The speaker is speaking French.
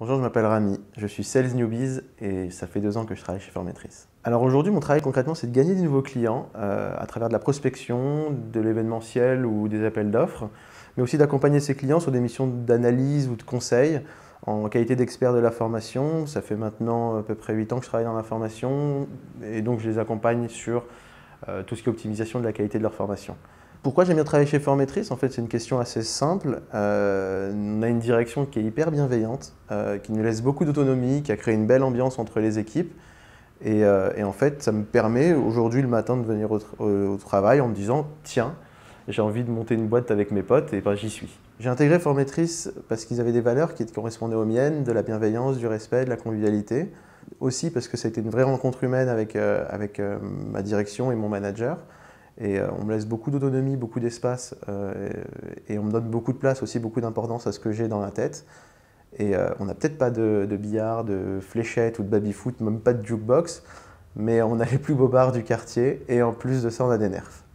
Bonjour, je m'appelle Rami, je suis Sales Newbies et ça fait deux ans que je travaille chez Formatrice. Alors aujourd'hui, mon travail concrètement, c'est de gagner des nouveaux clients euh, à travers de la prospection, de l'événementiel ou des appels d'offres, mais aussi d'accompagner ces clients sur des missions d'analyse ou de conseil en qualité d'expert de la formation. Ça fait maintenant à peu près huit ans que je travaille dans la formation et donc je les accompagne sur euh, tout ce qui est optimisation de la qualité de leur formation. Pourquoi j'aime bien travailler chez Formatrice En fait, c'est une question assez simple. Euh, on a une direction qui est hyper bienveillante, euh, qui nous laisse beaucoup d'autonomie, qui a créé une belle ambiance entre les équipes. Et, euh, en fait, ça me permet aujourd'hui le matin de venir au, travail en me disant tiens, j'ai envie de monter une boîte avec mes potes et ben, j'y suis. J'ai intégré Formatrice parce qu'ils avaient des valeurs qui correspondaient aux miennes, de la bienveillance, du respect, de la convivialité. Aussi parce que ça a été une vraie rencontre humaine avec ma direction et mon manager. Et euh, on me laisse beaucoup d'autonomie, beaucoup d'espace, euh, et on me donne beaucoup de place aussi, beaucoup d'importance à ce que j'ai dans la tête. Et euh, on n'a peut-être pas de, billard, de fléchette ou de baby-foot, même pas de jukebox, mais on a les plus beaux bars du quartier, et en plus de ça, on a des nerfs.